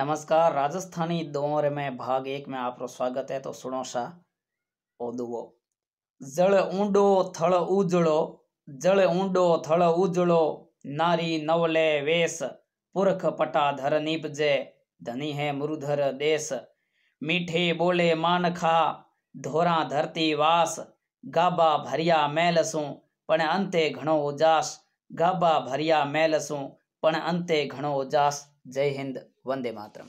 नमस्कार राजस्थानी दौर में भाग एक में आपरो स्वागत है तो सुनो सा ओदुओ जल ऊंडो थल उजड़ो जल ऊंडो थल उजड़ो नारी नवले वेश पुरख पटाधर निपजे धनी है मरुधर देश मीठे बोले मान खा धोरा धरती वास गाबा भरिया मैलसू पण अंते घणो उजास गाबा भरिया मैलसू પણ અંતે ઘણો ઉજાસ જય હિન્દ વંદે માતરમ